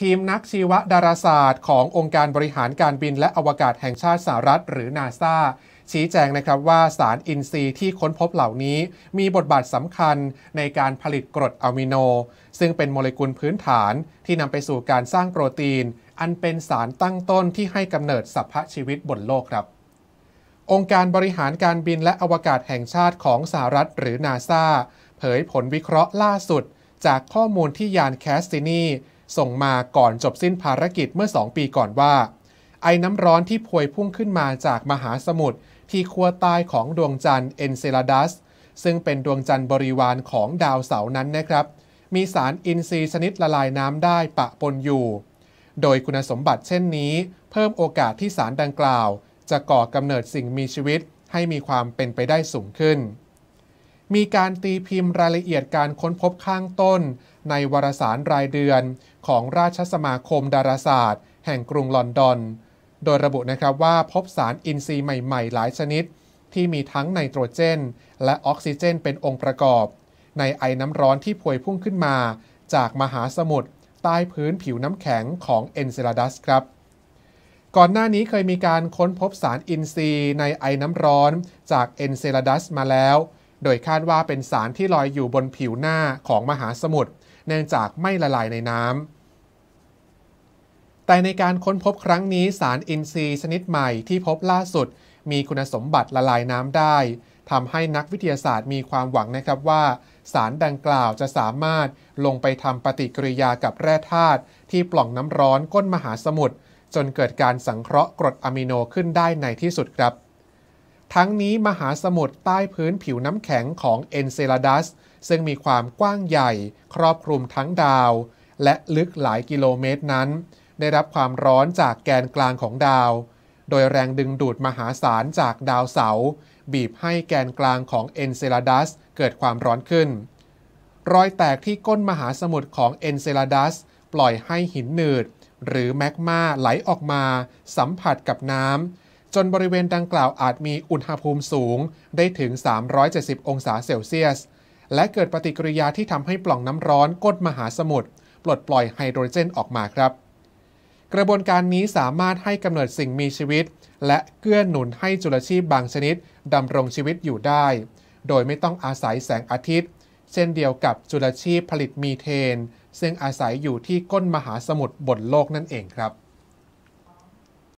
ทีมนักชีวดาราศาสตร์ขององค์การบริหารการบินและอวกาศแห่งชาติสหรัฐหรือนาซาชี้แจงนะครับว่าสารอินทรีย์ที่ค้นพบเหล่านี้มีบทบาทสำคัญในการผลิตกรดอะมิโน ซึ่งเป็นโมเลกุลพื้นฐานที่นำไปสู่การสร้างโปรตีน อันเป็นสารตั้งต้นที่ให้กำเนิดสรรพชีวิตบนโลกครับ องค์การบริหารการบินและอวกาศแห่งชาติของสหรัฐหรือนาซาเผยผลวิเคราะห์ล่าสุด จากข้อมูลที่ยานแคสตินีส่งมาก่อนจบสิ้นภารกิจเมื่อ 2 ปีก่อนว่า ไอ้น้ำร้อนที่พวยพุ่งขึ้นมาจากมหาสมุทรที่ขั้วใต้ของดวงจันทร์เอ็นเซลาดัส ซึ่งเป็นดวงจันทร์บริวารของดาวเสาร์นั้นนะครับ มีสารอินทรีย์ชนิดละลายน้ำได้ปะปนอยู่ โดยคุณสมบัติเช่นนี้เพิ่มโอกาสที่สารดังกล่าว จะก่อกำเนิดสิ่งมีชีวิตให้มีความเป็นไปได้สูงขึ้นมีการตีพิมพ์รายละเอียดการค้นพบข้างต้นในวารสารรายเดือนของราชสมาคมดาราศาสตร์แห่งกรุงลอนดอน โดยระบุนะครับว่าพบสารอินทรีย์ใหม่ๆ หลายชนิดที่มีทั้งไนโตรเจนและออกซิเจนเป็นองค์ประกอบในไอน้ำร้อนที่พวยพุ่งขึ้นมาจากมหาสมุทรใต้พื้นผิวน้ำแข็งของเอนเซลาดัสครับ ก่อนหน้านี้เคยมีการค้นพบสารอินทรีย์ในไอน้ำร้อนจากเอนเซลาดัสมาแล้วโดยคาดว่าเป็นสารที่ลอยอยู่บนผิวหน้าของมหาสมุทรเนื่องจากไม่ละลายในน้ำ แต่ในการค้นพบครั้งนี้สารอินทรีย์ชนิดใหม่ที่พบล่าสุด มีคุณสมบัติละลายน้ำได้ทำให้นักวิทยาศาสตร์มีความหวังนะครับว่า สารดังกล่าวจะสามารถลงไปทำปฏิกิริยากับแร่ธาตุที่ปล่องน้ำร้อนก้นมหาสมุทรจนเกิดการสังเคราะห์กรดอะมิโนขึ้นได้ในที่สุดครับทั้งนี้มหาสมุทรใต้พื้นผิวน้ำแข็งของเอนเซลาดัสซึ่งมีความกว้างใหญ่ครอบคลุมทั้งดาว และลึกหลายกิโลเมตรนั้น ได้รับความร้อนจากแกนกลางของดาว โดยแรงดึงดูดมหาศาลจากดาวเสา บีบให้แกนกลางของเอนเซลาดัสเกิดความร้อนขึ้น รอยแตกที่ก้นมหาสมุทรของเอนเซลาดัสปล่อยให้หินหนืด หรือแมกมาไหลออกมาสัมผัสกับน้ำจนบริเวณดังกล่าวอาจมีอุณหภูมิสูง ได้ถึง 370 องศาเซลเซียส และเกิดปฏิกิริยาที่ทำให้ปล่องน้ำร้อนก้นมหาสมุทรปลดปล่อยไฮโดรเจนออกมาครับ กระบวนการนี้สามารถให้กำเนิดสิ่งมีชีวิต และเกื้อหนุนให้จุลชีพบางชนิดดำรงชีวิตอยู่ได้ โดยไม่ต้องอาศัยแสงอาทิตย์ เช่นเดียวกับจุลชีพผลิตมีเทน ซึ่งอาศัยอยู่ที่ก้นมหาสมุทรบนโลกนั่นเองครับ